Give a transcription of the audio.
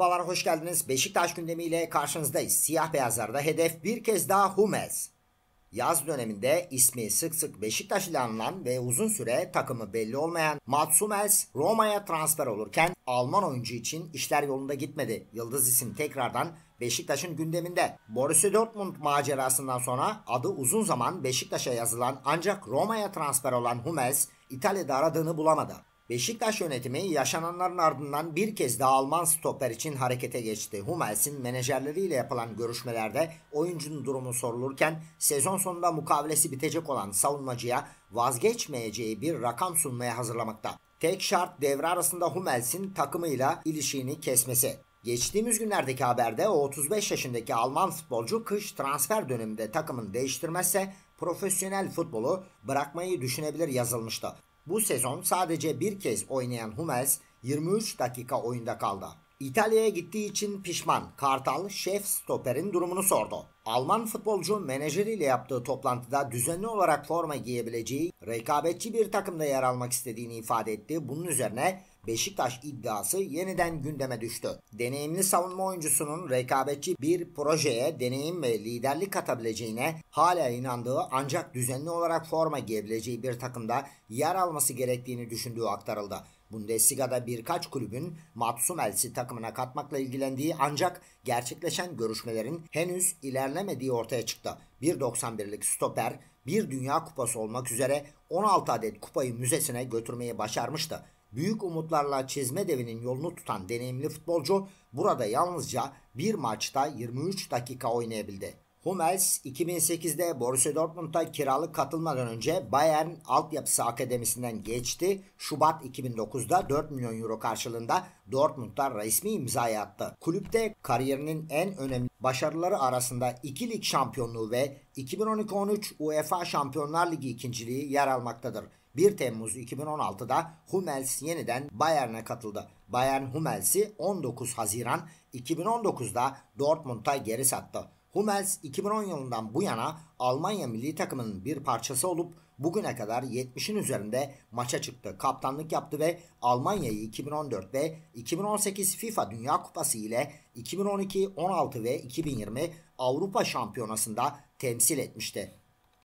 merhabalar, hoş geldiniz. Beşiktaş gündemiyle karşınızdayız. Siyah beyazlarda hedef bir kez daha Hummels. Yaz döneminde ismi sık sık Beşiktaş ile anılan ve uzun süre takımı belli olmayan Mats Hummels Roma'ya transfer olurken Alman oyuncu için işler yolunda gitmedi. Yıldız isim tekrardan Beşiktaş'ın gündeminde. Borussia Dortmund macerasından sonra adı uzun zaman Beşiktaş'a yazılan ancak Roma'ya transfer olan Hummels İtalya'da aradığını bulamadı. Beşiktaş yönetimi yaşananların ardından bir kez daha Alman stoper için harekete geçti. Hummels'in menajerleriyle yapılan görüşmelerde oyuncunun durumu sorulurken sezon sonunda mukavelesi bitecek olan savunmacıya vazgeçmeyeceği bir rakam sunmaya hazırlamakta. Tek şart devre arasında Hummels'in takımıyla ilişiğini kesmesi. Geçtiğimiz günlerdeki haberde o 35 yaşındaki Alman futbolcu kış transfer döneminde takımını değiştirmezse profesyonel futbolu bırakmayı düşünebilir yazılmıştı. Bu sezon sadece bir kez oynayan Hummels 23 dakika oyunda kaldı. İtalya'ya gittiği için pişman Kartal şef stoperin durumunu sordu. Alman futbolcu menajeriyle yaptığı toplantıda düzenli olarak forma giyebileceği rekabetçi bir takımda yer almak istediğini ifade etti. Bunun üzerine Beşiktaş iddiası yeniden gündeme düştü. Deneyimli savunma oyuncusunun rekabetçi bir projeye deneyim ve liderlik katabileceğine hala inandığı ancak düzenli olarak forma giyebileceği bir takımda yer alması gerektiğini düşündüğü aktarıldı. Bundesliga'da birkaç kulübün Matsum Elsi takımına katmakla ilgilendiği ancak gerçekleşen görüşmelerin henüz ilerlemediği düzenlemediği ortaya çıktı. 1.91'lik stoper bir dünya kupası olmak üzere 16 adet kupayı müzesine götürmeyi başarmıştı. Büyük umutlarla çizme devinin yolunu tutan deneyimli futbolcu burada yalnızca bir maçta 23 dakika oynayabildi. Hummels 2008'de Borussia Dortmund'a kiralık katılmadan önce Bayern Altyapısı Akademisi'nden geçti. Şubat 2009'da 4 milyon euro karşılığında Dortmund'da resmi imzayı attı. Kulüpte kariyerinin en önemli başarıları arasında 2 lig şampiyonluğu ve 2012-13 UEFA Şampiyonlar Ligi ikinciliği yer almaktadır. 1 Temmuz 2016'da Hummels yeniden Bayern'e katıldı. Bayern Hummels'i 19 Haziran 2019'da Dortmund'a geri sattı. Hummels 2010 yılından bu yana Almanya milli takımının bir parçası olup bugüne kadar 70'in üzerinde maça çıktı. Kaptanlık yaptı ve Almanya'yı 2014 ve 2018 FIFA Dünya Kupası ile 2012, 16 ve 2020 Avrupa Şampiyonası'nda temsil etmişti.